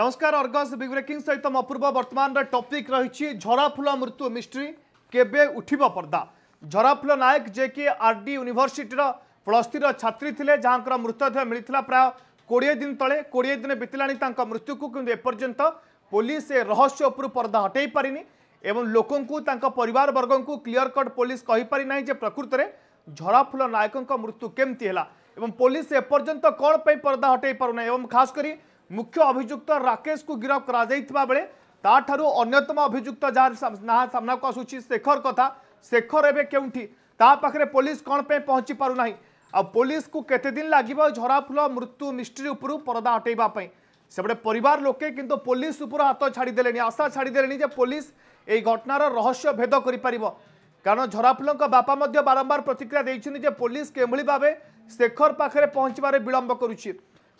নমস্কার Argus big breaking সহিত অপূর্ব বর্তমানের টপিক রয়েছে ঝরাফুল মৃত্যু মিস্ট্রি কেবে উঠিব পর্দা ঝরাফুল নায়ক যে কি আরডি ইউনিভর্সিটির প্লস থ্রির ছাত্রী লে যাঙ্কর মৃতদেহ মিলিলা প্রায় কোড়িয়ে দিন তলে কোড়িয়ে দিন বিতলা তাঙ্ক মৃত্যুকু কিন্তু এপর্যন্ত পুলিশ এ রহস্য উপর পর্দা হটাই পারিনি এবং লোকଙ୍କୁ তাঙ্ক পরিবারবর্গଙ୍କୁ ক্লিয়র কট পুলিশ কহিপারি না যে প্রকৃতরে ঝরাফুল নায়কঙ্ মৃত্যু কেমতি হেলা এবং পুলিশ এপর্যন্ত কোণ পর্দা হটাই পারু না এবং খাস করে ମୁଖ୍ୟ ଅଭିଯୁକ୍ତ ରାକେଶକୁ ଗିରଫ କରାଯାଇଥିବା ବେଳେ ତାଠାରୁ ଅନ୍ୟତମ ଅଭିଯୁକ୍ତ ଯାହାର ନାଁ ସାମ୍ନାକୁ ଆସୁଛି ଶେଖର କଥା ଶେଖର ଏବେ କେଉଁଠି ତା ପାଖରେ ପୋଲିସ କ'ଣ ପାଇଁ ପହଞ୍ଚି ପାରୁନାହିଁ ଆଉ ପୋଲିସକୁ କେତେ ଦିନ ଲାଗିବ ଝରାଫୁଲ ମୃତ୍ୟୁ ମିଷ୍ଟ୍ରି ଉପରୁ ପରଦା ହଟେଇବା ପାଇଁ ସେପଟେ ପରିବାର ଲୋକେ କିନ୍ତୁ ପୋଲିସ ଉପରୁ ହାତ ଛାଡ଼ିଦେଲେଣି ଆଶା ଛାଡ଼ିଦେଲେଣି ଯେ ପୋଲିସ ଏହି ଘଟଣାର ରହସ୍ୟ ଭେଦ କରିପାରିବ କାରଣ ଝରାଫୁଲଙ୍କ ବାପା ମଧ୍ୟ ବାରମ୍ବାର ପ୍ରତିକ୍ରିୟା ଦେଇଛନ୍ତି ଯେ ପୋଲିସ କିଭଳି ଭାବେ ଶେଖର ପାଖରେ ପହଞ୍ଚିବାରେ ବିଳମ୍ବ କରୁଛି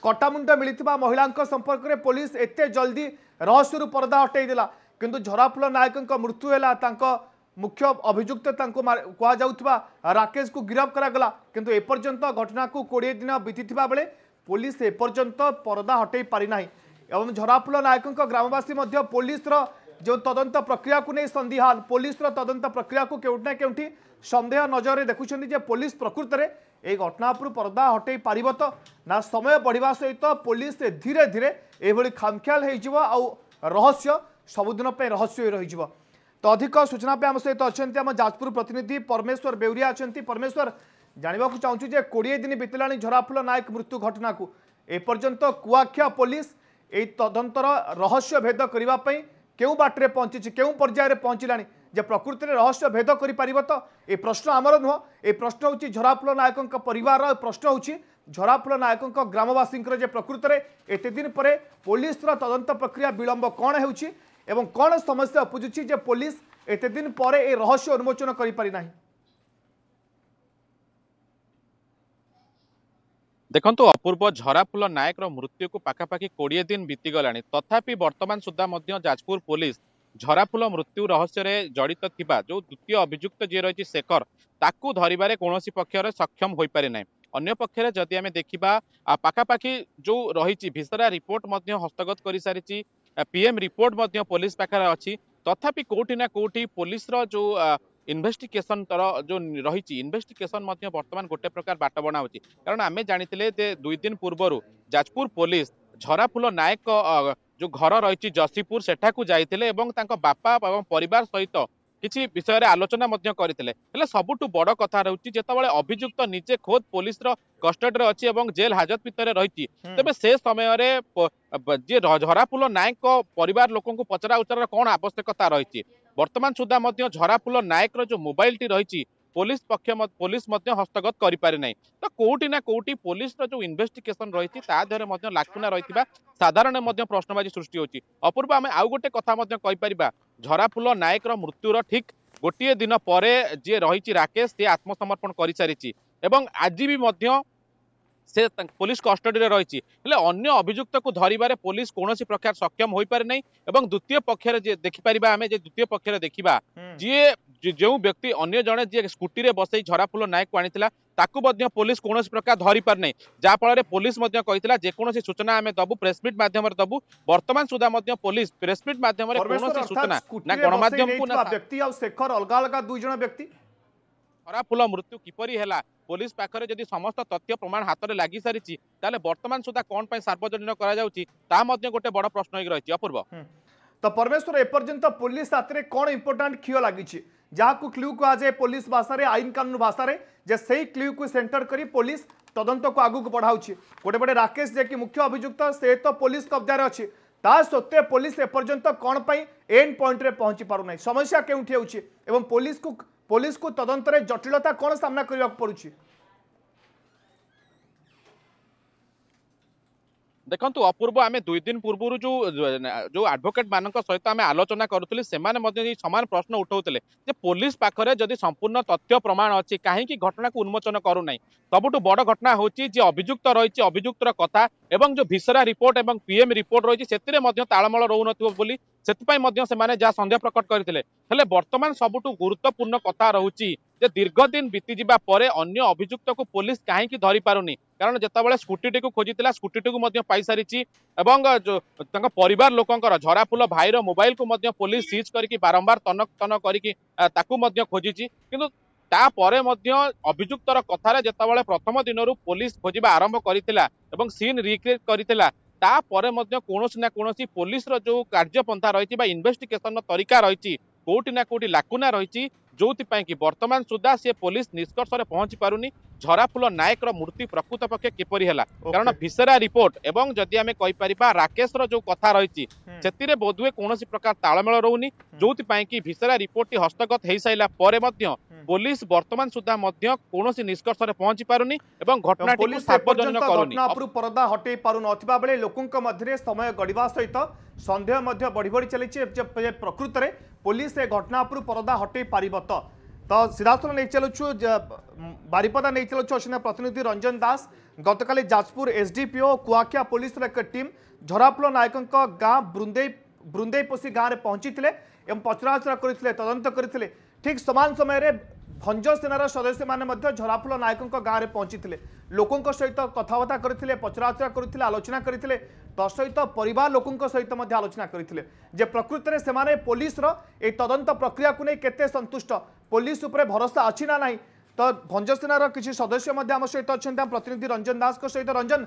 कटामुंड मिलता महिला संपर्क में पुलिस एत जल्दी रहस्य रू पर्दा हटेदेला कि झराफुल नायकों मृत्यु है मुख्य अभुक्त कहुवा राकेश को गिरफ्त कर किंतु घटना को कोड़े दिन बीती बेले पुलिस एपर्तंत पर्दा हटे पारिना एवं झराफुल नायकों ग्रामवासी पुलिस जो तदंत प्रक्रिया को नहीं सन्दिहाल पुलिस तदंत प्रक्रिया को केवटना केन्देह नजर देखुंज पुलिस प्रकृत में ଏଇ ଘଟଣା ଉପରୁ ପର୍ଦ୍ଦା ହଟେଇ ପାରିବ ତ ନା ସମୟ ବଢ଼ିବା ସହିତ ପୋଲିସ ଧୀରେ ଧୀରେ ଏଭଳି ଖାମଖିଆଲ ହୋଇଯିବ ଆଉ ରହସ୍ୟ ସବୁଦିନ ପାଇଁ ରହସ୍ୟ ହୋଇ ରହିଯିବ ତ ଅଧିକ ସୂଚନା ପାଇଁ ଆମ ସହିତ ଅଛନ୍ତି ଆମ ଯାଜପୁର ପ୍ରତିନିଧି ପରମେଶ୍ୱର ବେଉରିଆ ଅଛନ୍ତି ପରମେଶ୍ୱର ଜାଣିବାକୁ ଚାହୁଁଛୁ ଯେ କୋଡ଼ିଏ ଦିନ ବିତିଲାଣି ଝରାଫୁଲ ନାୟକ ମୃତ୍ୟୁ ଘଟଣାକୁ ଏପର୍ଯ୍ୟନ୍ତ କୁଆଖିଆ ପୋଲିସ ଏହି ତଦନ୍ତର ରହସ୍ୟ ଭେଦ କରିବା ପାଇଁ କେଉଁ ବାଟରେ ପହଞ୍ଚିଛି କେଉଁ ପର୍ଯ୍ୟାୟରେ ପହଞ୍ଚିଲାଣି যে প্রকৃতির রহস্য ভেদ করে পাব তো এই প্রশ্ন আমার নুহ এই প্রশ্ন হচ্ছে ঝরাফুল নায়ক পরিবার প্রশ্ন হচ্ছে ঝরাফুল নায়ক গ্রামবাসীঙ্কর যে প্রকৃতরে এতে দিন পরে পুলিশর তদন্ত প্রক্রিয়া বিলম্ব কণ হচ্ছে এবং কণ সমস্যা উপুজুছি যে পুলিশ এতে দিন পরে এই রহস্য উন্মোচন করে পারি না ଦେଖନ୍ତୁ অপূর্ব ঝরাফুল ନାୟକର মৃত্যুকে পাখাপাখি কোড়িয়ে দিন বিতিগলা তথাপি বর্তমান সুদ্ধা ମଧ୍ୟ ଯାଜପୁର ପୋଲିସ ଝରାଫୁଲ ମୃତ୍ୟୁ ରହସ୍ୟରେ ଜଡ଼ିତ ଥିବା ଯେଉଁ ଦ୍ୱିତୀୟ ଅଭିଯୁକ୍ତ ଯିଏ ରହିଛି ଶେଖର ତାକୁ ଧରିବାରେ କୌଣସି ପକ୍ଷରେ ସକ୍ଷମ ହୋଇପାରେ ନାହିଁ ଅନ୍ୟ ପକ୍ଷରେ ଯଦି ଆମେ ଦେଖିବା ପାଖାପାଖି ଯେଉଁ ରହିଛି ଭିସରା ରିପୋର୍ଟ ମଧ୍ୟ ହସ୍ତଗତ କରିସାରିଛି ପିଏମ୍ ରିପୋର୍ଟ ମଧ୍ୟ ପୋଲିସ ପାଖରେ ଅଛି ତଥାପି କେଉଁଠି ନା କେଉଁଠି ପୋଲିସର ଯେଉଁ ইনভেস্টিগেসন তর যে রয়েছে ইনভেস্টিগেসন বর্তমান গোটে প্রকার বাট বনা হচ্ছে কারণ আমি জাঁলে যে দুই দিন পূর্বর যাজপুর পুলিশ ঝরাফুল নায়ক जो घर रही जसीपुर सेठा जाते बापा और परिवार सहित किसी विषय में आलोचना करते सबुठ बड़ कथा रोचे जितेबाला अभियुक्त निजे खोद पुलिस कस्टडी अच्छी और जेल हाजत भितर रही तेज से समय जी झराफुल नायक पर लोक पचरा उचरार कौन आवश्यकता रही बर्तमान सुधा झराफुल नायक जो मोबाइल टी रही ପୋଲିସ ପକ୍ଷ ପୋଲିସ ମଧ୍ୟ ହସ୍ତଗତ କରିପାରେ ନାହିଁ ତ କୋଉଠି ନା କୋଉଠି ପୋଲିସର ଯୋଉ ଇନଭେଷ୍ଟିଗେସନ ରହିଛି ତା ଦେହରେ ମଧ୍ୟ ଲାଖୁନା ରହିଥିବା ସାଧାରଣ ମଧ୍ୟ ପ୍ରଶ୍ନବାଚୀ ସୃଷ୍ଟି ହେଉଛି ଅପୂର୍ବ ଆମେ ଆଉ ଗୋଟେ କଥା ମଧ୍ୟ କହିପାରିବା ଝରାଫୁଲ ନାୟକର ମୃତ୍ୟୁର ଠିକ୍ ଗୋଟିଏ ଦିନ ପରେ ଯିଏ ରହିଛି ରାକେଶ ସିଏ ଆତ୍ମସମର୍ପଣ କରିସାରିଛି ଏବଂ ଆଜି ବି ମଧ୍ୟ ସେ ପୋଲିସ କଷ୍ଟଡିରେ ରହିଛି ହେଲେ ଅନ୍ୟ ଅଭିଯୁକ୍ତକୁ ଧରିବାରେ ପୋଲିସ କୌଣସି ପ୍ରକାର ସକ୍ଷମ ହୋଇପାରେ ନାହିଁ ଏବଂ ଦ୍ୱିତୀୟ ପକ୍ଷରେ ଦେଖିପାରିବା ଆମେ ଯେ ଦ୍ୱିତୀୟ ପକ୍ଷରେ ଦେଖିବା ଯିଏ ଯେଉଁ ବ୍ୟକ୍ତି ଅନ୍ୟ ଜଣେ ଯିଏ ସ୍କୁଟିରେ ବସେଇ ଝରାଫୁଲ ନାୟକକୁ ଆଣିଥିଲା ତାକୁ ମଧ୍ୟ ପୋଲିସ କୌଣସି ପ୍ରକାର ଧରିପାରିନାହିଁ ଯାହାଫଳରେ ପୋଲିସ ମଧ୍ୟ କହିଥିଲା ଯେକୌଣସି ସୂଚନା ଆମେ ଦେବୁ ପ୍ରେସମିଟ୍ ମାଧ୍ୟମରେ ଦେବୁ ବର୍ତ୍ତମାନ ସୁଦ୍ଧା ମଧ୍ୟ ପୋଲିସ ପ୍ରେସମିଟ୍ ମାଧ୍ୟମରେ କୌଣସି ସୂଚନା ନା ଗଣମାଧ୍ୟମକୁ ବ୍ୟକ୍ତି ଆଉ ଶେଖର ଅଲଗା ଅଲଗା ଦୁଇ ଜଣ ବ୍ୟକ୍ତି ଝରାଫୁଲ ମୃତ୍ୟୁ କିପରି ହେଲା ପୋଲିସ ପାଖରେ ଯଦି ସମସ୍ତ ତଥ୍ୟ ପ୍ରମାଣ ହାତରେ ଲାଗି ସାରିଛି ତାହେଲେ ବର୍ତ୍ତମାନ ସୁଦ୍ଧା କ'ଣ ପାଇଁ ସାର୍ବଜନୀନ କରାଯାଉଛି ତାହା ମଧ୍ୟ ଗୋଟେ ବଡ଼ ପ୍ରଶ୍ନ ହେଇକି ରହିଛି ଅପୂର୍ବ ତ ପରମେଶ୍ୱର ଏପର୍ଯ୍ୟନ୍ତ ପୋଲିସ ହାତରେ କ'ଣ ଇମ୍ପୋର୍ଟାଣ୍ଟ କ୍ଷୀୟ ଲାଗିଛି ଯାହାକୁ କ୍ଲ୍ୟୁ କୁହାଯାଏ ପୋଲିସ ଭାଷାରେ ଆଇନ କାନୁନ ଭାଷାରେ ଯେ ସେଇ କ୍ଲ୍ୟୁକୁ ସେଣ୍ଟର କରି ପୋଲିସ ତଦନ୍ତକୁ ଆଗକୁ ବଢ଼ାଉଛି ଗୋଟେ ପଟେ ରାକେଶ ଯିଏକି ମୁଖ୍ୟ ଅଭିଯୁକ୍ତ ସେ ତ ପୋଲିସ କବ୍ଜାରେ ଅଛି ତା ସତ୍ତ୍ୱେ ପୋଲିସ ଏପର୍ଯ୍ୟନ୍ତ କ'ଣ ପାଇଁ ଏଣ୍ଡ ପଏଣ୍ଟରେ ପହଞ୍ଚି ପାରୁନାହିଁ ସମସ୍ୟା କେଉଁଠି ହେଉଛି ଏବଂ ପୋଲିସକୁ ପୋଲିସକୁ ତଦନ୍ତରେ ଜଟିଳତା କ'ଣ ସାମ୍ନା କରିବାକୁ ପଡ଼ୁଛି দেখন্তু অপূর্ব আমি দুই দিন পূর্বরু যে যে আডভোকেট মানক সহিত আমি আলোচনা করুলি সেমানে মধ্যে এই সমান প্রশ্ন উঠাউলে যে পুলিশ পাখরে যদি সম্পূর্ণ তথ্য প্রমাণ অছি কাহিকি ঘটনাকে উন্মোচন করু নাই সবুঠু বড় ঘটনা হচ্ছে যে অভিযুক্ত রয়েছে অভিযুক্তর কথা এবং যে ভিসরা রিপোর্ট এবং পিএম রিপোর্ট রয়েছে সেতিরে মধ্যে তাড়মল রহুনথিব বলি সেপাই মধ্যে সেমানে যা সন্দেহ প্রকট করে হলে বর্তমান সবুঠু গুরুত্বপূর্ণ কথা রহুচি যে দীর্ঘদিন বিতি যা পরে অন্য অভিযুক্ত পুলিশ কাহিকি পুনি কারণ যেতবে স্কুটিটি খোঁজি স্কুটিটি পাইসারিছি এবং তাঁর পরিবার লোকর ঝরাফুল ভাইর মোবাইল কু পুলিশ সিজ করি বারম্বার তনক তন করি তাকে খোঁজিছি কিন্তু তাপরে অভিযুক্তর কথার যেতবে প্রথম দিনর পুলিশ খোঁজা আরম্ভ করে এবং সিন রিক্রিয়েট করে তাপরে কৌশি না কৌশি পুলিশর যে কার্যপন্থা রয়েছে বা ইনভেস্টিগেসন তরিকা রয়েছে কোটি না কোটি লাকুনা রয়েছে जो कि बर्तमान सुधा सी पुलिस निष्कर्ष पहुंची पार नहीं ঝরাফুল নায়কর মূর্তি প্রকৃত পক্ষে কিপরি হল কারণ ভিসেরা রিপোর্ট এবং যদি আমি কইপারিবা রাকেশর যে কথা রয়েছে সেতিরে বোধহয় কৌশি প্রকার তাড়মেল রহুনি যোপাই কি ভিসেরা রিপোর্টটি হস্তগত হয়ে সাইলা পরে পুলিশ বর্তমান সুদ্ধা মধ্যে কৌশি নিষ্কর্ষে পৌঁছি পারুনি এবং ঘটনা সার্বজনীন পরদা হটাই পারু নথিবা বেলে লোকଙ୍କ ମଧ୍ୟରେ ସମୟ ଗଡ଼ିବା ସହିତ ସନ୍ଦେହ ମଧ୍ୟ ବଢ଼ି ବଢ଼ି ଚାଲିଛି ଯେ ପ୍ରକୃତରେ ପୋଲିସ ଏ ଘଟଣା ଉପରୁ ପରଦା ହଟାଇ ତ ସିଧାସଳଖ ନେଇ ଚାଲୁଛୁ ବାରିପଦା ନେଇ ଚାଲୁଛୁ ଅଛନ୍ତି ପ୍ରତିନିଧି ରଞ୍ଜନ ଦାସ ଗତକାଲି ଯାଜପୁର ଏସ୍ଡିପିଓ କୁଆଖିଆ ପୋଲିସର ଏକ ଟିମ୍ ଝରାପୁଳ ନାୟକଙ୍କ ଗାଁ ବୃନ୍ଦେଇ ବୃନ୍ଦେଇପୋଷି ଗାଁରେ ପହଞ୍ଚିଥିଲେ ଏବଂ ପଚରାଚରା କରିଥିଲେ ତଦନ୍ତ କରିଥିଲେ ଠିକ୍ ସମାନ ସମୟରେ ଭଞ୍ଜ ସେନାର ସଦସ୍ୟମାନେ ମଧ୍ୟ ଝରାଫୁଲ ନାୟକଙ୍କ ଗାଁରେ ପହଞ୍ଚିଥିଲେ ଲୋକଙ୍କ ସହିତ କଥାବାର୍ତ୍ତା କରିଥିଲେ ପଚରାଚରା କରିଥିଲେ ଆଲୋଚନା କରିଥିଲେ ତତ୍ସହିତ ପରିବାର ଲୋକଙ୍କ ସହିତ ମଧ୍ୟ ଆଲୋଚନା କରିଥିଲେ ଯେ ପ୍ରକୃତରେ ସେମାନେ ପୋଲିସର ଏହି ତଦନ୍ତ ପ୍ରକ୍ରିୟାକୁ ନେଇ କେତେ ସନ୍ତୁଷ୍ଟ পুলিশ উপরে ভরসা অছি না নাই তো ভঞ্জসেনার কিছু সদস্য মধ্যে আমার সহিত অনেক আম প্রতিনিধি রঞ্জন দাসঙ্ সহিত রঞ্জন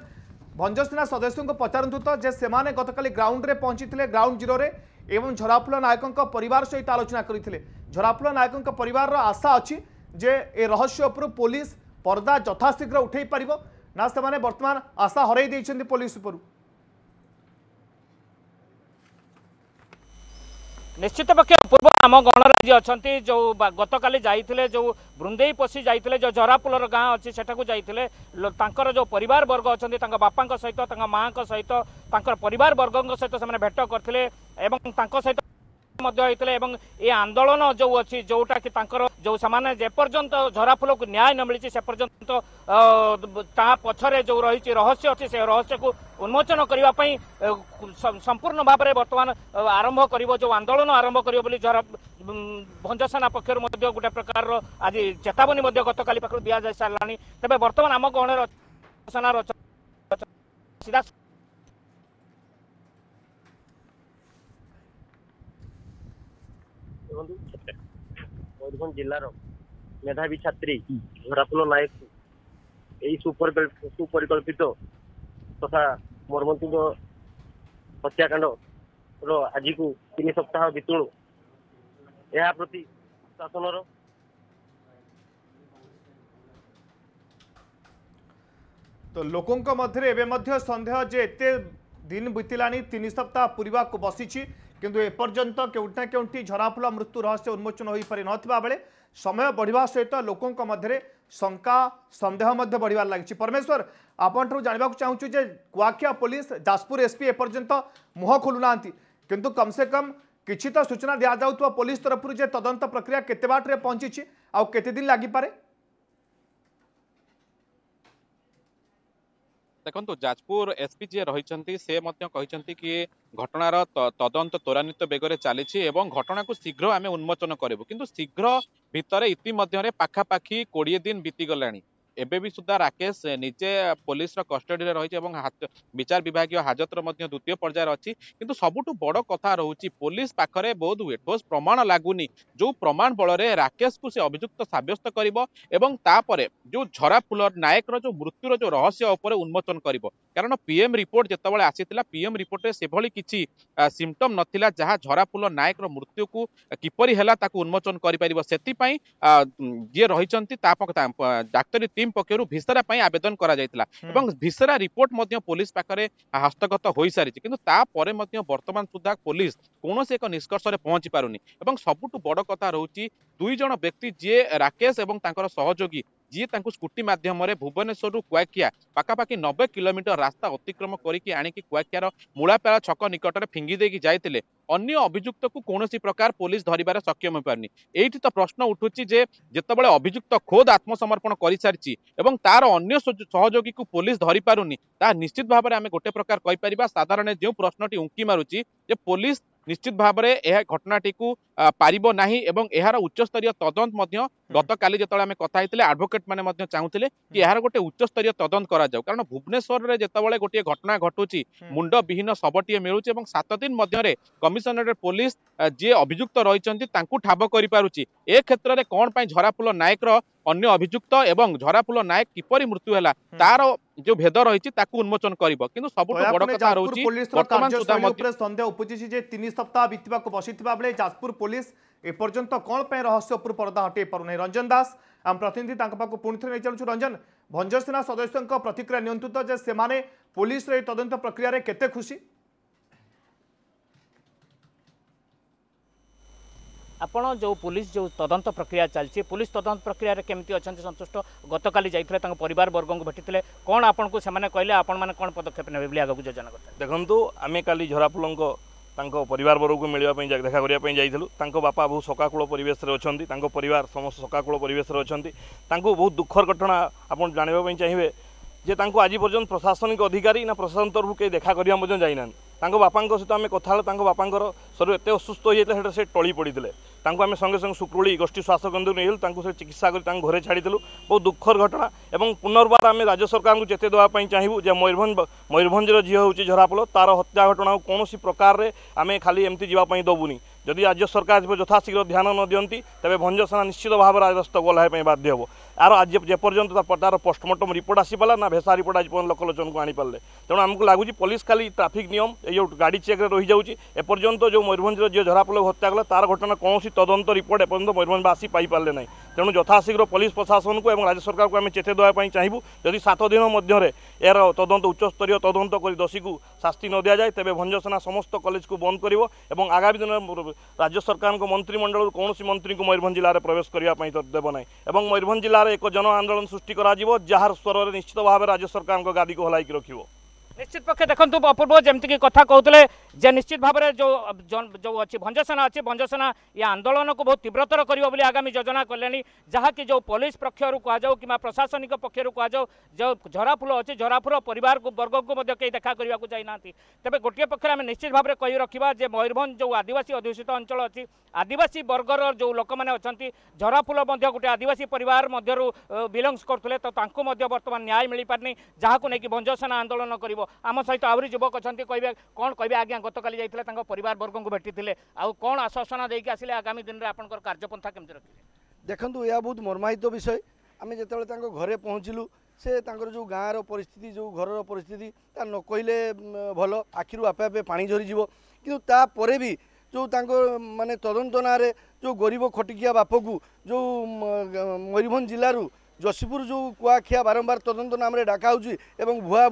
ভঞ্জসেনা সদস্যকে পচারতু তো যে সে গতকাল গ্রাউন্ডে পৌঁছিলে গ্রাউন্ড জিরোরে এবং ঝরাফুল নায়কঙ্ পরিবার সহিত আলোচনা করে ঝরাফুল নায়কঙ্ পরিবার আশা অছি যে এ রহস্য উপর পুলিশ পর্দা যথাশীঘ্র উঠাই পারিব না সে বর্তমান আশা হরাই দিয়েছেন পুলিশ উপর নিশ্চিত পক্ষে ଅପୂର୍ବ ଆମ ଗଣରାଜ୍ୟ ଅଛନ୍ତି ଯେଉଁ ଗତକାଲି ଯାଇଥିଲେ ଯେଉଁ ବୃନ୍ଦେଇ ପଶି ଯାଇଥିଲେ ଯେଉଁ ଜରାପୁଲର ଗାଁ ଅଛି ସେଠାକୁ ଯାଇଥିଲେ ତାଙ୍କର ଯେଉଁ ପରିବାରବର୍ଗ ଅଛନ୍ତି ତାଙ୍କ ବାପାଙ୍କ ସହିତ ତାଙ୍କ ମାଆଙ୍କ ସହିତ ତାଙ୍କର ପରିବାରବର୍ଗଙ୍କ ସହିତ ସେମାନେ ଭେଟ କରିଥିଲେ ଏବଂ ତାଙ୍କ ସହିତ ମଧ୍ୟ ହେଇଥିଲେ ଏବଂ ଏ ଆନ୍ଦୋଳନ ଯୋଉ ଅଛି ଯୋଉଟା କି ତାଙ୍କର ଯୋଉ ସେମାନେ ଯେପର୍ଯ୍ୟନ୍ତ ଝରାଫୁଲକୁ ନ୍ୟାୟ ନ ମିଳିଛି ସେପର୍ଯ୍ୟନ୍ତ ତା ପଛରେ ଯୋଉ ରହିଛି ରହସ୍ୟ ଅଛି ସେ ରହସ୍ୟକୁ ଉନ୍ମୋଚନ କରିବା ପାଇଁ ସମ୍ପୂର୍ଣ୍ଣ ଭାବରେ ବର୍ତ୍ତମାନ ଆରମ୍ଭ କରିବ ଯୋଉ ଆନ୍ଦୋଳନ ଆରମ୍ଭ କରିବ ବୋଲି ଝରା ଭଞ୍ଜସେନା ପକ୍ଷରୁ ମଧ୍ୟ ଗୋଟେ ପ୍ରକାରର ଆଜି ଚେତାବନୀ ମଧ୍ୟ ଗତକାଲି ପାଖରୁ ଦିଆଯାଇ ସାରିଲାଣି ତେବେ ବର୍ତ୍ତମାନ ଆମ ଗହଣର ସେନାର ସିଧା ଦେଖନ୍ତୁ ମୟୂରଭଞ୍ଜ ଜିଲ୍ଲାର ମେଧାବୀ ଛାତ୍ରୀ ଝରାଫୁଲ ନାୟକଙ୍କୁ ଏହି ସୁପରିକଳ୍ପିତ ତଥା ମର୍ମନ୍ତୁଙ୍କ ହତ୍ୟାକାଣ୍ଡର ଆଜିକୁ ତିନି ସପ୍ତାହ ଭିତରୁ ଏହା ପ୍ରତି ଶାସନର ତ ଲୋକଙ୍କ ମଧ୍ୟରେ ଏବେ ମଧ୍ୟ ସନ୍ଦେହ ଯେ ଏତେ ଦିନ ବିତିଲାନି ତିନି ସପ୍ତାହ ପୁରିବାକୁ ବସିଛି কিন্তু এপর্যন্ত কেউটা কেউন্টি ঝরাফুলা মৃত্যু রহস্য উন্মোচন হইপরি নথিবাবেলে সময় বৃদ্ধিবাসে তা লোকৰ কা মধ্যৰে शंका সন্দেহ মধ্য বৃদ্ধিৱা লাগিছে পৰমেশ্বৰ আপোনটো জানিবাক চাউচু যে কোৱাকিয়া পোলিস জাসপুর এছপি এপর্যন্ত মোহ খোলুলাந்தி কিন্তু কমসেকম কিছিটা সূচনা দিয়া যাওত বা পোলিসৰ তৰফৰ যে তদন্ত প্ৰক্ৰিয়া কতেবাটৰে পঞ্জিছি আৰু কতে দিন লাগি পৰে দেখন্তু ଯାଜପୁର ଏସ୍ପି ଯିଏ ରହିଛନ୍ତି ସେ ମଧ୍ୟ କହିଛନ୍ତି କି ଘଟଣାର ତଦନ୍ତ ତ୍ୱରାନ୍ୱିତ ବେଗରେ ଚାଲିଛି ଏବଂ ଘଟଣାକୁ ଶୀଘ୍ର ଆମେ ଉନ୍ମୋଚନ କରିବୁ କିନ୍ତୁ ଶୀଘ୍ର ଭିତରେ ଇତିମଧ୍ୟରେ ପାଖାପାଖି କୋଡ଼ିଏ ଦିନ ବିତିଗଲାଣି এবে সুদ্ধা রাকেশ নিজে ନିଜେ কষ্টডি রয়েছে এবং বিচার বিভাগীয় হাজতর দ্বিতীয় পর্যায়ে অছি কিন্তু সবুঠু বড় কথা রয়েছে পুলিশ পাখে বোধ হুয়ে ঠোস প্রমাণ লাগুনি যে প্রমাণ বলরে রাকেশকু সে অভিযুক্ত সাব্যস্ত করব এবং তাপরে যে ঝরা ফুল নায়কর যে মৃত্যুর যে রহস্য উপরে উন্মোচন করব কারণ পিএম রিপোর্ট যেতবে আসি পিএম রিপোর্টে সেভাবে কিছু সিমটম নথিলা যা ঝরা ফুল নায়কর মৃত্যুকু কিপর হল তাকে উন্মোচন করে পার সেপাই যে রয়েছেন তা ডাক্তারী টিম ଟିମ୍ ପକ୍ଷରୁ ଭିସରା ପାଇଁ ଆବେଦନ କରାଯାଇଥିଲା ଏବଂ ଭିସରା ରିପୋର୍ଟ ମଧ୍ୟ ପୋଲିସ ପାଖରେ ହସ୍ତଗତ ହୋଇସାରିଛି କିନ୍ତୁ ତାପରେ ମଧ୍ୟ ବର୍ତ୍ତମାନ ସୁଦ୍ଧା ପୋଲିସ କୌଣସି ଏକ ନିଷ୍କର୍ଷରେ ପହଞ୍ଚି ପାରୁନି ଏବଂ ସବୁଠୁ ବଡ଼ କଥା ରହୁଛି ଦୁଇ ଜଣ ବ୍ୟକ୍ତି ଯିଏ ରାକେଶ ଏବଂ ତାଙ୍କର ସହଯୋଗୀ ଯିଏ ତାଙ୍କୁ ସ୍କୁଟି ମାଧ୍ୟମରେ ଭୁବନେଶ୍ୱରରୁ କୁଆଖିଆ ପାଖାପାଖି ନବେ କିଲୋମିଟର ରାସ୍ତା ଅତିକ୍ରମ କରିକି ଆଣିକି କୁଆଖିଆର ମୂଳାପାଳ ଛକ ନିକଟରେ ଫିଙ୍ଗି ଦେଇକି ଯାଇଥିଲେ ଅନ୍ୟ ଅଭିଯୁକ୍ତକୁ କୌଣସି ପ୍ରକାର ପୋଲିସ ଧରିବାରେ ସକ୍ଷମ ହୋଇପାରୁନି ଏଇଠି ତ ପ୍ରଶ୍ନ ଉଠୁଛି ଯେ ଯେତେବେଳେ ଅଭିଯୁକ୍ତ ଖୋଦ ଆତ୍ମସମର୍ପଣ କରିସାରିଛି ଏବଂ ତାର ଅନ୍ୟ ସହଯୋଗୀକୁ ପୋଲିସ ଧରିପାରୁନି ତାହା ନିଶ୍ଚିତ ଭାବରେ ଆମେ ଗୋଟେ ପ୍ରକାର କହିପାରିବା ସାଧାରଣ ଯେଉଁ ପ୍ରଶ୍ନଟି ଉଙ୍କି ମାରୁଛି ଯେ ପୋଲିସ ନିଶ୍ଚିତ ଭାବରେ ଏହା ଘଟଣାଟିକୁ ପାରିବ ନାହିଁ ଏବଂ ଏହାର ଉଚ୍ଚସ୍ତରୀୟ ତଦନ୍ତ ମଧ୍ୟ ଗତକାଲି ଯେତେବେଳେ ଆମେ କଥା ହେଇଥିଲେ ଆଡଭୋକେଟ୍ ମାନେ ମଧ୍ୟ ଚାହୁଁଥିଲେ କି ଏହାର ଗୋଟେ ଉଚ୍ଚସ୍ତରୀୟ ତଦନ୍ତ କରାଯାଉ କାରଣ ଭୁବନେଶ୍ୱରରେ ଯେତେବେଳେ ଗୋଟିଏ ଘଟଣା ଘଟୁଛି ମୁଣ୍ଡ ବିହୀନ ଶବଟିଏ ମିଳୁଛି ଏବଂ ସାତ ଦିନ ମଧ୍ୟରେ କମିଶନରେଟ୍ ପୋଲିସ ଯିଏ ଅଭିଯୁକ୍ତ ରହିଛନ୍ତି ତାଙ୍କୁ ଠାବ କରିପାରୁଛି ଏ କ୍ଷେତ୍ରରେ କ'ଣ ପାଇଁ ଝରାଫୁଲ ନାୟକର অন্য অভিযুক্ত এবং ঝরাফুল নায়ক কিপরি মৃত্যু হল তার যে ভেদ রয়েছে তাকে উন্মোচন করব কিন্তু সবুঠ বড় কথা রয়েছে বর্তমান সুদ্ধা মধ্যে সন্দেহ উপজিছে যে তিন সপ্তাহ বিতিবাকু বসিথিবা বেলে যাজপুর পুলিশ এ পর্যন্ত কোন পাই রহস্য উপর পর্দা হটাই পারু নাই রঞ্জন দাস আম প্রতিনিধি তাঙ্ক পাকু পুনি থরে চালুছু রঞ্জন সেনা সদস্যଙ୍କ প্রতিক্রিয়া নিয়ন্ত্রিত যে সেমানে পুলিশর এই তদন্ত প্রক্রিয়ায় কেতে খুশি ଆପଣ ଯେଉଁ ପୋଲିସ ଯେଉଁ ତଦନ୍ତ ପ୍ରକ୍ରିୟା ଚାଲିଛି ପୋଲିସ ତଦନ୍ତ ପ୍ରକ୍ରିୟାରେ କେମିତି ଅଛନ୍ତି ସନ୍ତୁଷ୍ଟ ଗତକାଲି ଯାଇଥିଲେ ତାଙ୍କ ପରିବାରବର୍ଗଙ୍କୁ ଭେଟିଥିଲେ କ'ଣ ଆପଣଙ୍କୁ ସେମାନେ କହିଲେ ଆପଣମାନେ କ'ଣ ପଦକ୍ଷେପ ନେବେ ବୋଲି ଆଗକୁ ଯୋଜନା କରିଥିଲେ ଦେଖନ୍ତୁ ଆମେ କାଲି ଝରାପୁଲଙ୍କ ତାଙ୍କ ପରିବାରବର୍ଗକୁ ମିଳିବା ପାଇଁ ଦେଖା କରିବା ପାଇଁ ଯାଇଥିଲୁ ତାଙ୍କ ବାପା ବହୁତ ସକାକୁଳ ପରିବେଶରେ ଅଛନ୍ତି ତାଙ୍କ ପରିବାର ସମସ୍ତ ସକାକୁଳ ପରିବେଶରେ ଅଛନ୍ତି ତାଙ୍କୁ ବହୁତ ଦୁଃଖର ଘଟଣା ଆପଣ ଜାଣିବା ପାଇଁ ଚାହିଁବେ ଯେ ତାଙ୍କୁ ଆଜି ପର୍ଯ୍ୟନ୍ତ ପ୍ରଶାସନିକ ଅଧିକାରୀ ନା ପ୍ରଶାସନ ତରଫରୁ କେହି ଦେଖା କରିବା ମଧ୍ୟ ଯାଇନାହାନ୍ତି ତାଙ୍କ ବାପାଙ୍କ ସହିତ ଆମେ କଥା ହେଲେ ତାଙ୍କ ବାପାଙ୍କର ଶରୀର ଏତେ ଅସୁସ୍ଥ ହୋଇଯାଇଥିଲା ସେଠାରେ ସେ ଟଳି ପଡ଼ିଥିଲେ ତାଙ୍କୁ ଆମେ ସଙ୍ଗେ ସଙ୍ଗେ ସୁକ୍ରୋଳି ଗୋଷ୍ଠୀ ସ୍ୱାସ୍ଥ୍ୟ କେନ୍ଦ୍ରକୁ ନେଇଗଲୁ ତାଙ୍କୁ ସେ ଚିକିତ୍ସା କରି ତାଙ୍କୁ ଘରେ ଛାଡ଼ିଦେଲୁ ବହୁତ ଦୁଃଖର ଘଟଣା ଏବଂ ପୁନର୍ବାର ଆମେ ରାଜ୍ୟ ସରକାରଙ୍କୁ ଯେତେ ଦେବା ପାଇଁ ଚାହିଁବୁ ଯେ ମୟୂରଭଞ୍ଜ ମୟୂରଭଞ୍ଜର ଝିଅ ହେଉଛି ଝରାପୋଲ ତା'ର ହତ୍ୟା ଘଟଣାକୁ କୌଣସି ପ୍ରକାରରେ ଆମେ ଖାଲି ଏମିତି ଯିବା ପାଇଁ ଦେବୁନି ଯଦି ରାଜ୍ୟ ସରକାର ଏଥିପାଇଁ ଯଥାଶୀଘ୍ର ଧ୍ୟାନ ନ ଦିଅନ୍ତି ତେବେ ଭଞ୍ଜସେନା ନିଶ୍ଚିତ ଭାବେ ରାଜରାସ୍ତା ଗୋଲ ହେବା ପାଇଁ ବାଧ୍ୟ ହେବ ଆର ଆଜି ଯେପର୍ଯ୍ୟନ୍ତ ତା'ର ପୋଷ୍ଟମର୍ଟମ୍ ରିପୋର୍ଟ ଆସିପାରିଲା ନା ଭେସା ରିପୋର୍ଟ ଆଜି ପର୍ଯ୍ୟନ୍ତ ଲୋକଲୋଚନକୁ ଆଣିପାରିଲେ ତେଣୁ ଆମକୁ ଲାଗୁଛି ପୋଲିସ ଖାଲି ଟ୍ରାଫିକ୍ ନିୟମ ଏଇ ଯେଉଁ ଗାଡ଼ି ଚେକ୍ରେ ରହିଯାଉଛି ଏପର୍ଯ୍ୟନ୍ତ ଯେଉଁ ମୟୂରଭଞ୍ଜର ଯିଏ ଝରାପୋଲ ହତ୍ୟା କଲା ତା'ର ଘଟଣା କୌଣସି ତଦନ୍ତ ରିପୋର୍ଟ ଏପର୍ଯ୍ୟନ୍ତ ମୟୂରଭଞ୍ଜବାସୀ ପାଇପାରିଲେ ନାହିଁ তেমন যথাশীঘ্র পুলিশ প্রশাসনকে এবং রাজ্য সরকারকে আমি চেতে দেওয়া চাইবু যদি সাত দিন মধ্যে এর তদন্ত উচ্চস্তরীয় তদন্ত করে দোষীকে শাস্তি ন দিয়া যায় তবে ভঞ্জসেনা সমস্ত কলেজকে বন্ধ করব এবং আগামী দিন রাজ্য সরকারক মন্ত্রিমণ্ডল কৌশি মন্ত্রীকে ময়ূরভঞ্জ জেলার প্রবেশ করা দেব না এবং ময়ূরভঞ্জ জেলার এক জন আন্দোলন সৃষ্টি করা যার স্বরের নিশ্চিত ভাবে রাজ্য সরকারক গাদিকে হলাইকি রাখব নিশ্চিত পক্ষে দেখুন অপূর্ব যেমি কথা কৌলে যে নিশ্চিত ভাবে যে অছি ভঞ্জসেনা অছি ভঞ্জসেনা ইয়ে আন্দোলনক বহু তীব্রতর করব বলে আগামী যোজনা কলে যাকি যে পুলিশ পক্ষর কুযাও কিংবা প্রশাসনিক পক্ষর কুযাও যে ঝরাফুল অছি ঝরাফুল পরিবার বর্গক কে দেখা করা যাই না তবে গোটিয়ে পক্ষে আমি নিশ্চিত ভাবে কই রাখবা যে ময়ূরভঞ্জ যে আদিবাসী অধ্যুষিত অঞ্চল অছি আদিবাসী বর্গর যে লোক মানে অনেক ঝরাফুল গোটে আদিবাসী পরিবার মধ্যে বিলংস করুলে তো তাঁকু বর্তমান ন্যায় মিপারি যাকে নেই ভঞ্জসেনা আন্দোলন করব आम सहित आहुरी युवक अहिले कहिले कन् कहिले आज्ञा गतकाली जाइला परिवार वर्गको भेटिले आउँ कन् आश्वासन दिइक आसले आगामी दिन आपर कार्यपन्था केमि रखिले ଦେଖନ୍ତୁ ଏହା ବହୁତ ମର୍ମାହିତ ବିଷୟ ଆମେ ଯେତେବେଳେ ତାଙ୍କ ଘରେ ପହଞ୍ଚିଲୁ ସେ ତାଙ୍କର ଯେଉଁ ଗାଁର ପରିସ୍ଥିତି ଯେଉଁ ଘରର ପରିସ୍ଥିତି ତା ନ କହିଲେ ଭଲ ଆଖିରୁ ଆପେ ଆପେ ପାଣି ଝରିଯିବ କିନ୍ତୁ ତାପରେ ବି ଯେଉଁ ତାଙ୍କ ମାନେ ତଦନ୍ତ ନାଁରେ ଯେଉଁ ଗରିବ ଖଟିକିଆ ବାପକୁ ଯେଉଁ ମୟୂରଭଞ୍ଜ ଜିଲ୍ଲାରୁ ଯଶୀପୁର ଯେଉଁ କୁଆ ଖିଆ ବାରମ୍ବାର ତଦନ୍ତ ନାମରେ ଡାକା ହେଉଛି ଏବଂ ଭୁଆ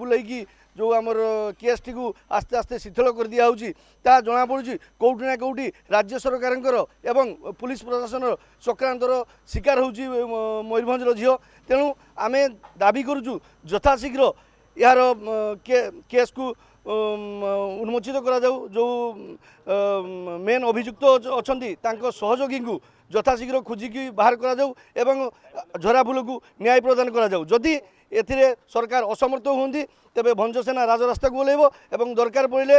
ବୁଲେଇକି ଯେଉଁ ଆମର କେସ୍ଟିକୁ ଆସ୍ତେ ଆସ୍ତେ ଶିଥିଳ କରିଦିଆ ହେଉଛି ତାହା ଜଣାପଡ଼ୁଛି କେଉଁଠି ନା କେଉଁଠି ରାଜ୍ୟ ସରକାରଙ୍କର ଏବଂ ପୁଲିସ ପ୍ରଶାସନର ଚକ୍ରାନ୍ତର ଶିକାର ହେଉଛି ମୟୂରଭଞ୍ଜର ଝିଅ ତେଣୁ ଆମେ ଦାବି କରୁଛୁ ଯଥାଶୀଘ୍ର ଏହାର କେସ୍କୁ ଉନ୍ମୋଚିତ କରାଯାଉ ଯେଉଁ ମେନ୍ ଅଭିଯୁକ୍ତ ଅଛନ୍ତି ତାଙ୍କ ସହଯୋଗୀଙ୍କୁ ଯଥାଶୀଘ୍ର ଖୋଜିକି ବାହାର କରାଯାଉ ଏବଂ ଝରାଫୁଲକୁ ନ୍ୟାୟ ପ୍ରଦାନ କରାଯାଉ ଯଦି ଏଥିରେ ସରକାର ଅସମର୍ଥ ହୁଅନ୍ତି ତେବେ ଭଞ୍ଜସେନା ରାଜରାସ୍ତାକୁ ଓହ୍ଲାଇବ ଏବଂ ଦରକାର ପଡ଼ିଲେ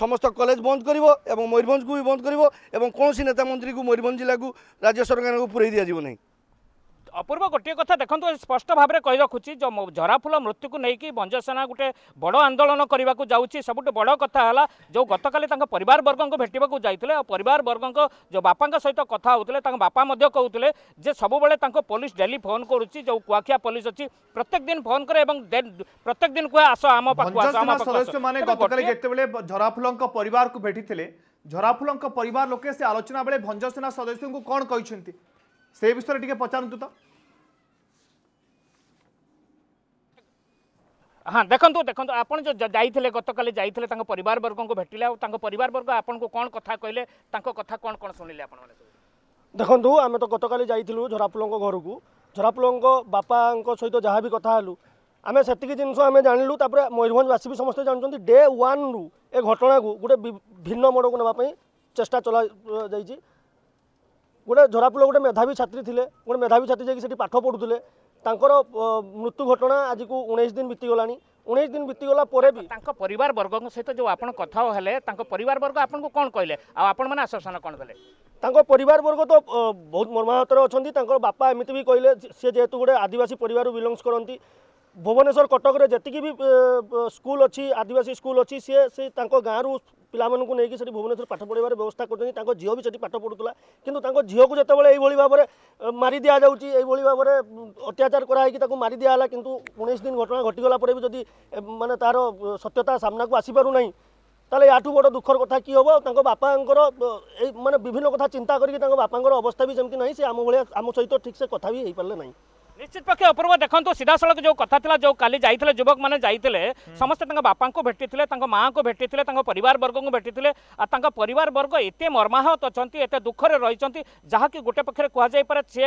ସମସ୍ତ କଲେଜ ବନ୍ଦ କରିବ ଏବଂ ମୟୂରଭଞ୍ଜକୁ ବି ବନ୍ଦ କରିବ ଏବଂ କୌଣସି ନେତାମନ୍ତ୍ରୀକୁ ମୟୂରଭଞ୍ଜ ଜିଲ୍ଲାକୁ ରାଜ୍ୟ ସରକାରଙ୍କୁ ପୁରାଇ ଦିଆଯିବ ନାହିଁ ଅପୂର୍ବ ଗୋଟିଏ କଥା ଦେଖନ୍ତୁ ସ୍ପଷ୍ଟ ଭାବରେ କହି ରଖୁଛି ଯେ ଝରାଫୁଲ ମୃତ୍ୟୁକୁ ନେଇକି ଭଞ୍ଜସେନା ଗୋଟେ ବଡ଼ ଆନ୍ଦୋଳନ କରିବାକୁ ଯାଉଛି ସବୁଠୁ ବଡ଼ କଥା ହେଲା ଯେଉଁ ଗତକାଲି ତାଙ୍କ ପରିବାରବର୍ଗଙ୍କୁ ଭେଟିବାକୁ ଯାଇଥିଲେ ଆଉ ପରିବାରବର୍ଗଙ୍କ ଯେଉଁ ବାପାଙ୍କ ସହିତ କଥା ହେଉଥିଲେ ତାଙ୍କ ବାପା ମଧ୍ୟ କହୁଥିଲେ ଯେ ସବୁବେଳେ ତାଙ୍କ ପୋଲିସ ଡେଲି ଫୋନ୍ କରୁଛି ଯେଉଁ କୁଆଖିଆ ପୋଲିସ ଅଛି ପ୍ରତ୍ୟେକ ଦିନ ଫୋନ୍ କରେ ଏବଂ ପ୍ରତ୍ୟେକ ଦିନ କୁହେ ଆସ ଆମ ପାଖକୁ ଯେତେବେଳେ ଝରାଫୁଲଙ୍କ ପରିବାରକୁ ଭେଟିଥିଲେ ଝରାଫୁଲଙ୍କ ପରିବାର ଲୋକେ ସେ ଆଲୋଚନା ବେଳେ ଭଞ୍ଜସେନା ସଦସ୍ୟଙ୍କୁ କ'ଣ କହିଛନ୍ତି ସେ ବିଷୟରେ ଟିକେ ପଚାରନ୍ତୁ ତ হ্যাঁ দেখন্তু দেখন্তু আপন যে যাইলে গতকাল যাইলে তাঙ্ক পরিবার বর্গকে ভেটিলে আর তাঙ্ক পরিবার বর্গ আপনার কোণ কথা কইলে তাঙ্ক কথা কোণ কোণ শুনিলে আপন মানে দেখন্তু আমি তো গতকাল যাইলু ঝরাপুলঙ্ক ঘরকু ঝরাপুলঙ্ক বাপাঙ্ক সহিত যাহা বি কথা হলু আমি সেতিকি জিনিস আমি জাঁলু তাপরে ময়ূরভঞ্জবাসী বি সমস্ত জাঁচান ডে ওয়ান্রু এ ঘটনাকে গোটে ভিন্ন মোড়ক নেওয়া চেষ্টা চলা যাই গোটে ঝরাপুল গোটে মেধাবী ছাত্রী লে গোটে মেধাবী ছাত্রী যাই সেটি পাঠ পড়ুলে ତାଙ୍କର ମୃତ୍ୟୁ ଘଟଣା ଆଜିକୁ ଉଣେଇଶ ଦିନ ବିତିଗଲାଣି ଉଣେଇଶ ଦିନ ବିତିଗଲା ପରେ ବି ତାଙ୍କ ପରିବାର ବର୍ଗଙ୍କ ସହିତ ଯେଉଁ ଆପଣ କଥା ହେଲେ ତାଙ୍କ ପରିବାର ବର୍ଗ ଆପଣଙ୍କୁ କ'ଣ କହିଲେ ଆଉ ଆପଣମାନେ ଆଶ୍ୱାସନା କ'ଣ ଦେଲେ ତାଙ୍କ ପରିବାର ବର୍ଗ ତ ବହୁତ ମର୍ମାହତରେ ଅଛନ୍ତି ତାଙ୍କର ବାପା ଏମିତି ବି କହିଲେ ସିଏ ଯେହେତୁ ଗୋଟେ ଆଦିବାସୀ ପରିବାରରୁ ବିଲଙ୍ଗସ୍ କରନ୍ତି ଭୁବନେଶ୍ୱର କଟକରେ ଯେତିକି ବି ସ୍କୁଲ ଅଛି ଆଦିବାସୀ ସ୍କୁଲ ଅଛି ସିଏ ସେ ତାଙ୍କ ଗାଁରୁ ପିଲାମାନଙ୍କୁ ନେଇକି ସେଠି ଭୁବନେଶ୍ୱର ପାଠ ପଢ଼ାଇବାର ବ୍ୟବସ୍ଥା କରୁଛନ୍ତି ତାଙ୍କ ଝିଅ ବି ସେଠି ପାଠ ପଢ଼ୁଥିଲା କିନ୍ତୁ ତାଙ୍କ ଝିଅକୁ ଯେତେବେଳେ ଏଇଭଳି ଭାବରେ ମାରି ଦିଆଯାଉଛି ଏଇଭଳି ଭାବରେ ଅତ୍ୟାଚାର କରାହେଇକି ତାକୁ ମାରି ଦିଆହେଲା କିନ୍ତୁ ଉଣେଇଶ ଦିନ ଘଟଣା ଘଟିଗଲା ପରେ ବି ଯଦି ମାନେ ତା'ର ସତ୍ୟତା ସାମ୍ନାକୁ ଆସିପାରୁନାହିଁ তাহলে ইয়াঠু বড় দুঃখর কথা কি হব তাঙ্ক বাপাঙ্কর এই মানে বিভিন্ন কথা চিন্তা করি তাঙ্ক বাপাঙ্কর অবস্থা বি যেমন না সে আম ভাল আম সহ ঠিকসে কথা বি হয়ে পারে না নিশ্চিত পক্ষে অপূর্ব দেখুন সিধাসলখ যে কথা লা যে কালি যাই যুবক মানে যাই সমস্তে তাঁর বাপা ভেটি তাঁর মা ভেটি তাঁর পরিবার বর্গ ভেটি আর তাঁর পরিবার বর্গ এত মর্মাহত অনেক এত দুঃখে রয়েছেন যাকি গোটে পক্ষে কুহযাই পারে সি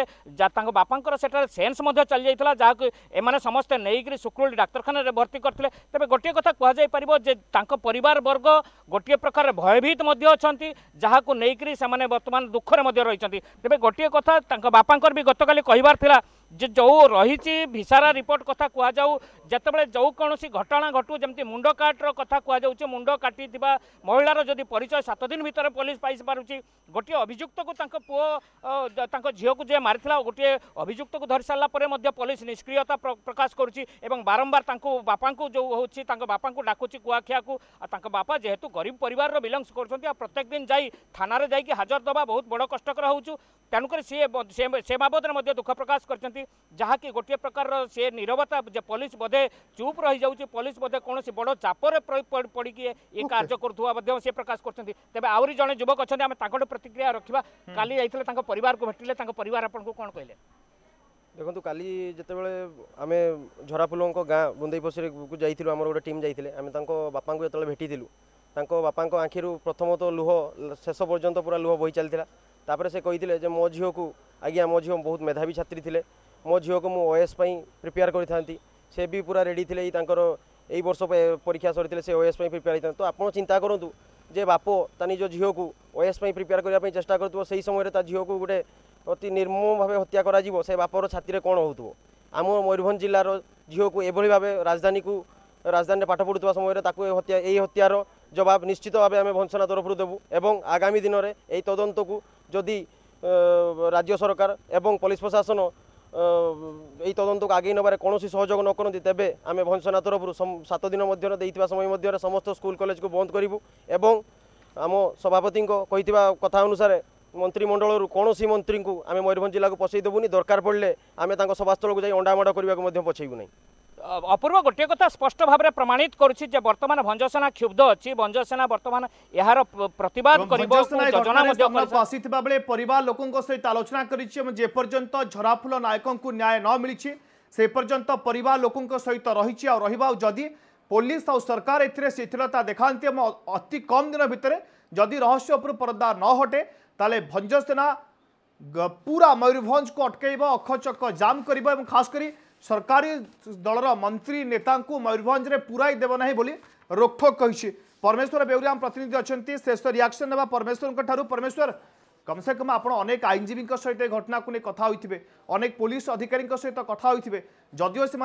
তাঁর বাপাঙ্কর সেটার সেন্স চাল যাই যাকে এমানে সমস্তে নেইকি শুক্রুল ডাক্তারখানার ভর্তি করলে তবে গোটিয়ে কথা কুহযাই পাব যে তাঁর পরিবার বর্গ গোটিয়ে প্রকার ভয়ভীত অনেক যাকে নেইকি সে বর্তমান দুঃখে রয়েছেন তবে গোটিয়ে কথা তাঁর বাপাঙ্কর বি গতকাল কহবার লা जो जो रही भिसारा रिपोर्ट कथा कह जब जो कौन घटना घटू जमी मुंड काटर कथा कहु मुंड काटि महिला जो परिचय सात दिन भितर पुलिस पाई पार्टी गोटे अभुक्त को पुओं झील को जे मारी गोटे अभुक्त को धरी सारापर पुलिस निष्क्रियता प्रकाश कर बारंबार बापा जो हूँ बापा को डाकुच कुआखिया को बापा जेहेतु गरीब पर बिलंगस कर प्रत्येक दिन जा थाना जाकि हाजर दवा बहुत बड़ कष्टर हो तेणुक सी से बाबद दुख प्रकाश कर ଯାହାକି ଗୋଟିଏ ପ୍ରକାରର ସେ ନିରବତା ପୋଲିସ ବୋଧେ ଚୁପ୍ ରହିଯାଉଛି ପୋଲିସ ବୋଧେ କୌଣସି ବଡ଼ ଚାପରେ ପଡ଼ିକି ଏ କାର୍ଯ୍ୟ କରୁଥିବା ମଧ୍ୟ ସେ ପ୍ରକାଶ କରୁଛନ୍ତି ତେବେ ଆହୁରି ଜଣେ ଯୁବକ ଅଛନ୍ତି ଆମେ ତାଙ୍କଠୁ ପ୍ରତିକ୍ରିୟା ରଖିବା କାଲି ଯାଇଥିଲେ ତାଙ୍କ ପରିବାରକୁ ଭେଟିଲେ ତାଙ୍କ ପରିବାର ଆପଣଙ୍କୁ କ'ଣ କହିଲେ ଦେଖନ୍ତୁ କାଲି ଯେତେବେଳେ ଆମେ ଝରାଫୁଲଙ୍କ ଗାଁ ବୁନ୍ଦେଇ ପୋଷରୀକୁ ଯାଇଥିଲୁ ଆମର ଗୋଟେ ଟିମ୍ ଯାଇଥିଲେ ଆମେ ତାଙ୍କ ବାପାଙ୍କୁ ଯେତେବେଳେ ଭେଟିଥିଲୁ ତାଙ୍କ ବାପାଙ୍କ ଆଖିରୁ ପ୍ରଥମତଃ ଲୁହ ଶେଷ ପର୍ଯ୍ୟନ୍ତ ପୁରା ଲୁହ ବହି ଚାଲିଥିଲା ତାପରେ ସେ କହିଥିଲେ ଯେ ମୋ ଝିଅକୁ ଆଜ୍ଞା ମୋ ଝିଅ ବହୁତ ମେଧାବୀ ଛାତ୍ରୀ ଥିଲେ ମୋ ଝିଅକୁ ମୁଁ ଓଏସ୍ ପାଇଁ ପ୍ରିପେୟାର କରିଥାନ୍ତି ସେ ବି ପୁରା ରେଡ଼ି ଥିଲେ ତାଙ୍କର ଏଇ ବର୍ଷ ପରୀକ୍ଷା ସରିଥିଲେ ସେ ଓଏସ୍ ପାଇଁ ପ୍ରିପେୟାର ହେଇଥାନ୍ତି ତ ଆପଣ ଚିନ୍ତା କରନ୍ତୁ ଯେ ବାପ ତା ନିଜ ଝିଅକୁ ଓଏସ୍ ପାଇଁ ପ୍ରିପେୟାର କରିବା ପାଇଁ ଚେଷ୍ଟା କରୁଥିବ ସେହି ସମୟରେ ତା ଝିଅକୁ ଗୋଟେ ଅତି ନିର୍ମମ ଭାବେ ହତ୍ୟା କରାଯିବ ସେ ବାପର ଛାତିରେ କ'ଣ ହେଉଥିବ ଆମ ମୟୂରଭଞ୍ଜ ଜିଲ୍ଲାର ଝିଅକୁ ଏଭଳି ଭାବେ ରାଜଧାନୀକୁ ରାଜଧାନୀରେ ପାଠ ପଢ଼ୁଥିବା ସମୟରେ ତାକୁ ହତ୍ୟା ଏହି ହତ୍ୟାର ଜବାବ ନିଶ୍ଚିତ ଭାବେ ଆମେ ଭଂସନା ତରଫରୁ ଦେବୁ ଏବଂ ଆଗାମୀ ଦିନରେ ଏହି ତଦନ୍ତକୁ ଯଦି ରାଜ୍ୟ ସରକାର ଏବଂ ପୋଲିସ ପ୍ରଶାସନ ଏଇ ତଦନ୍ତକୁ ଆଗେଇ ନେବାରେ କୌଣସି ସହଯୋଗ ନ କରନ୍ତି ତେବେ ଆମେ ଭଞ୍ଜନା ତରଫରୁ ସାତ ଦିନ ମଧ୍ୟରେ ଦେଇଥିବା ସମୟ ମଧ୍ୟରେ ସମସ୍ତ ସ୍କୁଲ କଲେଜକୁ ବନ୍ଦ କରିବୁ ଏବଂ ଆମ ସଭାପତିଙ୍କ କହିଥିବା କଥା ଅନୁସାରେ ମନ୍ତ୍ରିମଣ୍ଡଳରୁ କୌଣସି ମନ୍ତ୍ରୀଙ୍କୁ ଆମେ ମୟୂରଭଞ୍ଜ ଜିଲ୍ଲାକୁ ପଶାଇ ଦେବୁନି ଦରକାର ପଡ଼ିଲେ ଆମେ ତାଙ୍କ ସଭାସ୍ଥଳକୁ ଯାଇ ଅଣ୍ଡାମଡ଼ା କରିବାକୁ ମଧ୍ୟ ପଛେଇବୁ ନାହିଁ অপূর্ব গোটিয়ে কথা স্পষ্ট ভাবে প্রমাণিত করছি যে বর্তমান ভঞ্জসেনা ক্ষুব্ধ অছি ভঞ্জসেনা বর্তমান এর প্রতবাদ করিব যোজনা মধ্য আসিথিবা বেলে পরিবার লোকଙ୍କ সহিত আলোচনা করিছি এবং যে পর্যন্ত ঝরাফুল নায়কଙ୍କୁ ন্যায় ন মিলিছি সে পর্যন্ত পরিবার লোকଙ୍କ সহিত রহিছি আর রহিবা যদি পুলিশ আর সরকার এতে শিথিলতা দেখাতে এবং অতি কম দিন ভিতরে যদি রহস্য উপর পর্দা ন হটে তাহলে ভঞ্জসেনা पूरा मयूरभंज को अटकईब अखचक जाम कर खास करी ସରକାରୀ ଦଳର ମନ୍ତ୍ରୀ ନେତାଙ୍କୁ ମୟୂରଭଞ୍ଜରେ ପୁରାଇ ଦେବ ନାହିଁ ବୋଲି ରୋକଠୋକ କହିଛି ପରମେଶ୍ୱର ବେଉରିଆମ ପ୍ରତିନିଧି ଅଛନ୍ତି ଶେଷ ରିଆକ୍ସନ୍ ନେବା ପରମେଶ୍ୱରଙ୍କ ଠାରୁ ପରମେଶ୍ୱର কমসে কম আপনার অনেক আইনজীবী সহ এই ঘটনাকে নিয়ে কথা হয়ে অনেক পুলিশ অধিকারী সহ কথা হয়ে যদিও সে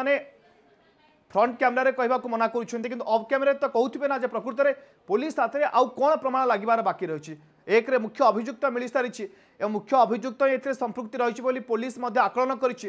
ফ্রন্ট ক্যামেরার কহবাকে মনা করছেন কিন্তু অফ ক্যামেরায় তো কৌথে না যে প্রকৃতরে পুলিশ হাতে আণ প্রমাণ লাগবার বাকি রয়েছে একরে মুখ্য অভিযুক্ত মিলি সারিছে এবং মুখ্য অভিযুক্ত এতে সম্পৃক্তি রয়েছে বলে পুলিশ আকলন করেছে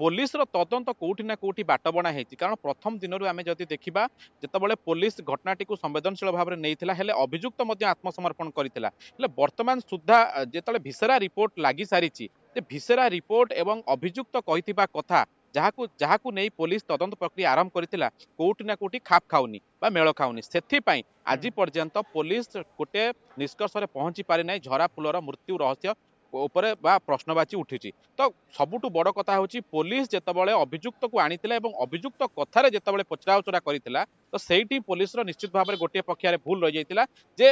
ପୋଲିସର ତଦନ୍ତ କେଉଁଠି ନା କେଉଁଠି ବାଟବଣା ହେଇଛି କାରଣ ପ୍ରଥମ ଦିନରୁ ଆମେ ଯଦି ଦେଖିବା ଯେତେବେଳେ ପୋଲିସ ଘଟଣାଟିକୁ ସମ୍ବେଦନଶୀଳ ଭାବରେ ନେଇଥିଲା ହେଲେ ଅଭିଯୁକ୍ତ ମଧ୍ୟ ଆତ୍ମସମର୍ପଣ କରିଥିଲା ହେଲେ ବର୍ତ୍ତମାନ ସୁଦ୍ଧା ଯେତେବେଳେ ଭିସେରା ରିପୋର୍ଟ ଲାଗିସାରିଛି ଯେ ଭିସେରା ରିପୋର୍ଟ ଏବଂ ଅଭିଯୁକ୍ତ କହିଥିବା କଥା ଯାହାକୁ ଯାହାକୁ ନେଇ ପୋଲିସ ତଦନ୍ତ ପ୍ରକ୍ରିୟା ଆରମ୍ଭ କରିଥିଲା କେଉଁଠି ନା କେଉଁଠି ଖାପ ଖାଉନି ବା ମେଳ ଖାଉନି ସେଥିପାଇଁ ଆଜି ପର୍ଯ୍ୟନ୍ତ ପୋଲିସ গোটে ନିଷ୍କର୍ଷରେ ପହଞ୍ଚି ପାରିନାହିଁ না ঝরা পুলর মৃত্যু ଉପରେ ବା ପ୍ରଶ୍ନବାଚୀ ଉଠିଛି ତ ସବୁଠୁ ବଡ଼ କଥା ହେଉଛି ପୋଲିସ ଯେତେବେଳେ ଅଭିଯୁକ୍ତକୁ ଆଣିଥିଲା ଏବଂ ଅଭିଯୁକ୍ତ କଥାରେ ଯେତେବେଳେ ପଚରାଉଚରା କରିଥିଲା ତ ସେଇଠି ପୋଲିସର ନିଶ୍ଚିତ ଭାବରେ ଗୋଟିଏ ପକ୍ଷରେ ଭୁଲ ରହିଯାଇଥିଲା ଯେ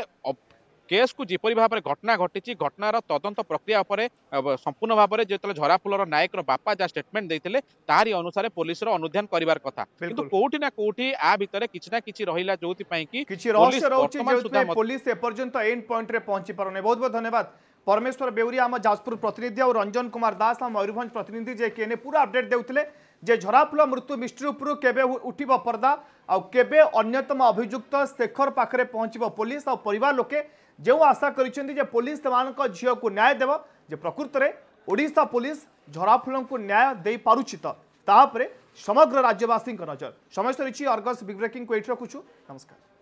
କେସ୍କୁ ଯେପରି ଭାବରେ ଘଟଣା ଘଟିଛି ଘଟଣାର ତଦନ୍ତ ପ୍ରକ୍ରିୟା ଉପରେ ସମ୍ପୂର୍ଣ୍ଣ ଭାବରେ ଯେତେବେଳେ ଝରାଫୁଲର ନାୟକର ବାପା ଯାହା ଷ୍ଟେଟମେଣ୍ଟ ଦେଇଥିଲେ ତାରି ଅନୁସାରେ ପୋଲିସର ଅନୁଧ୍ୟାନ କରିବାର କଥା କିନ୍ତୁ କୋଉଠି ନା କୋଉଠି ଆ ଭିତରେ କିଛି ନା କିଛି ରହିଲା ଯୋଉଥିପାଇଁ କି କିଛି ରହସ୍ୟ ରହୁଛି ପୋଲିସ ଏପର୍ଯ୍ୟନ୍ତ ଏଣ୍ଡ ପଏଣ୍ଟରେ ପହଞ୍ଚି ପାରୁନି ବହୁତ ବହୁତ ଧନ୍ୟବାଦ परमेश्वर बेउरी आम जाजपुर प्रतिनिधि और रंजन कुमार दास आम मयूरभंज प्रतिनिधि जे कि पूरा अपडेट देते जे झराफुल मृत्यु मिस्ट्री उपरू केबे उठिब पर्दा आउ केबे अन्यतम अभियुक्त शेखर पाखरे पहुँचब पुलिस आउ परिवार लोके जो आशा करिसेंती जे पुलिस तमानक झियो को न्याय देव जे प्रकृत रे ओडिसा पुलिस झराफुल को न्याय दे पारुछि त तापरे समग्र राज्यवासी नजर समय सरिछि अर्गस बिग ब्रेकिंग को एट रखुछु नमस्कार